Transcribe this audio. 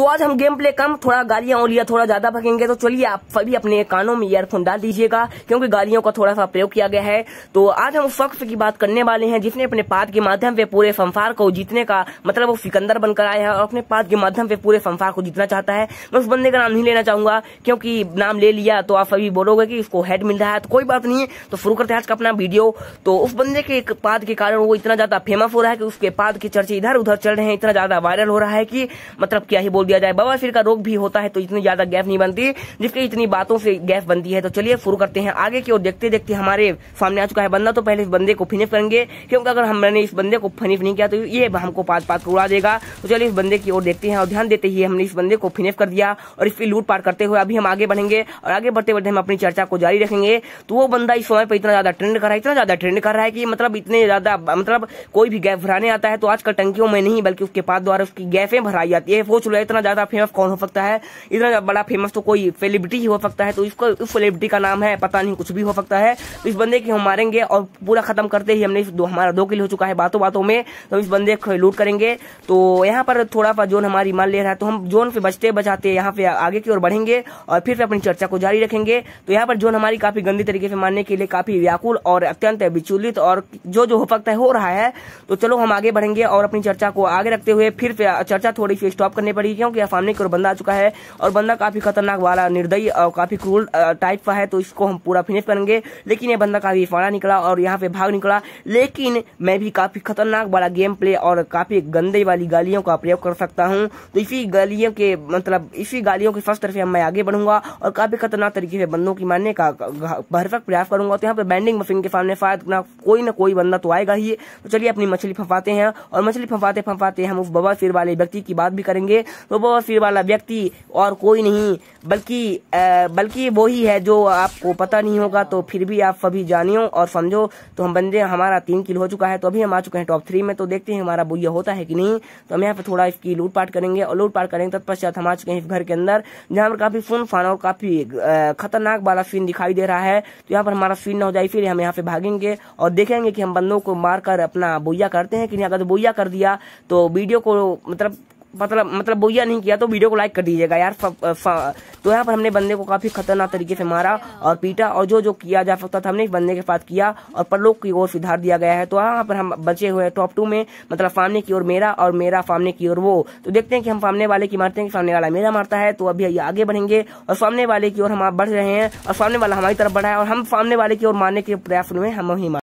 तो आज हम गेम प्ले कम थोड़ा गालियां ओलियां थोड़ा ज्यादा भगेंगे तो चलिए आप सभी अपने कानों में ईयरफोन डाल दीजिएगा क्योंकि गालियों का थोड़ा सा प्रयोग किया गया है तो आज हम उस शख्स की बात करने वाले हैं जिसने अपने पाद के माध्यम से पूरे संसार को जीतने का मतलब वो सिकंदर बनकर आया है और अपने पाद के माध्यम से पूरे संसार को जीतना चाहता है मैं उस बंदे का नाम नहीं लेना चाहूंगा क्योंकि नाम ले लिया तो आप सभी बोलोगे की इसको हेड मिल रहा है तो कोई बात नहीं है तो शुरू करते हैं आज का अपना वीडियो तो उस बंदे के पाद के कारण वो इतना ज्यादा फेमस हो रहा है कि उसके पाद के चर्चे इधर उधर चल रहे हैं इतना ज्यादा वायरल हो रहा है कि मतलब क्या ही बोल दिया जाए बवासीर का रोग भी होता है तो इतनी ज्यादा गैप नहीं बनती जिसकी इतनी बातों से गैप बनती है तो चलिए शुरू करते हैं आगे की ओर देखते देखते हमारे सामने आ चुका है बंदा तो पहले इस बंदे को फिनिश करेंगे क्योंकि अगर हमने इस बंदे को फिनिश नहीं किया तो ये हमको पाँच पाँच को उड़ा देगा तो चलिए इस बंदे की ओर देखते हैं और ध्यान देते ही हमने इस बंदे को फिनिश कर दिया और इसकी लूट पार करते हुए अभी हम आगे बढ़ेंगे और आगे बढ़ते बढ़ते हम अपनी चर्चा को जारी रखेंगे तो वो बंदा इस समय पर इतना ज्यादा ट्रेंड कर रहा है इतना ज्यादा ट्रेंड कर रहा है कि मतलब इतने ज्यादा मतलब कोई भी गैप भराने आता है तो आजकल टंकियों में नहीं बल्कि उसके पास द्वारा उसकी गैफें भराई जाती है वो चुलाए तो इतना ज़्यादा फेमस कौन हो सकता है इतना बड़ा फेमस तो कोई सेलिब्रिटी ही हो सकता है तो इसको उस सेलिब्रिटी का नाम है पता नहीं कुछ भी हो सकता है तो इस बंदे की हम मारेंगे और पूरा खत्म करते ही हमने दो हमारा दो किल हो चुका है बातों बातों में तो इस बंदे को लूट करेंगे तो यहाँ पर थोड़ा सा जोन हमारी मान ले रहा है तो हम जोन से बचते बचाते यहाँ पे आगे की ओर बढ़ेंगे और फिर अपनी चर्चा को जारी रखेंगे तो यहाँ पर जोन हमारी काफी गंदी तरीके से मारने के लिए काफी व्याकुल और अत्यंत विचुलित और जो जो हो सकता है हो रहा है तो चलो हम आगे बढ़ेंगे और अपनी चर्चा को आगे रखते हुए फिर चर्चा थोड़ी सी स्टॉप करने पड़ी देखा सामने की ओर बंदा आ चुका है और बंदा काफी खतरनाक वाला निर्दयी और काफी क्रूर टाइप का है तो इसको हम पूरा फिनिश करेंगे लेकिन ये बंदा काफी फाड़ा निकला और यहाँ पे भाग निकला लेकिन मैं भी काफी खतरनाक वाला गेम प्ले और काफी गंदे वाली गालियों का प्रयोग कर सकता हूँ तो इसी गालियों के मतलब इसी गालियों के फर्स्ट तरफ से मैं आगे बढ़ूंगा और काफी खतरनाक तरीके से बंदों की मारने का भरफक प्रयास करूंगा तो यहाँ पे बैंडिंग मशीन के सामने शायद ना कोई ना कोई बंदा तो आएगा ही तो चलिए अपनी मछली फंफाते हैं और मछली फंफाते फंफाते हम उस बबा सिर वाले व्यक्ति की बात भी करेंगे तो वो फिर वाला व्यक्ति और कोई नहीं बल्कि बल्कि वो ही है जो आपको पता नहीं होगा तो फिर भी आप सभी जानियो और समझो तो हम बंदे हमारा तीन किल हो चुका है तो अभी हम आ चुके हैं टॉप थ्री में तो देखते हैं हमारा बुया होता है कि नहीं तो हम यहाँ पे थोड़ा इसकी लूटपाट करेंगे और लूटपाट करेंगे तत्पश्चात हम आ चुके हैं इस घर के अंदर जहाँ पर काफी फून फान और काफी खतरनाक वाला सीन दिखाई दे रहा है तो यहाँ पर हमारा सीन न हो जाए फिर हम यहाँ पे भागेंगे और देखेंगे कि हम बंदों को मारकर अपना बोया करते हैं कि नहीं अगर बोया कर दिया तो वीडियो को मतलब मतलब मतलब बोया नहीं किया तो वीडियो को लाइक कर दीजिएगा यार फ, फ, तो यहाँ पर हमने बंदे को काफी खतरनाक तरीके से मारा और पीटा और जो जो किया जा सकता था हमने बंदे के साथ किया और परलोक की ओर सुधार दिया गया है तो यहाँ पर हम बचे हुए हैं टॉप टू में मतलब सामने की ओर मेरा और मेरा सामने की ओर वो तो देखते हैं कि हम सामने वाले की मारते हैं सामने वाला मेरा मारता है तो अभी आगे बढ़ेंगे और सामने वाले की ओर हम बढ़ रहे हैं और सामने वाला हमारी तरफ बढ़ा है और हम सामने वाले की ओर मारने के प्रयास में हम ही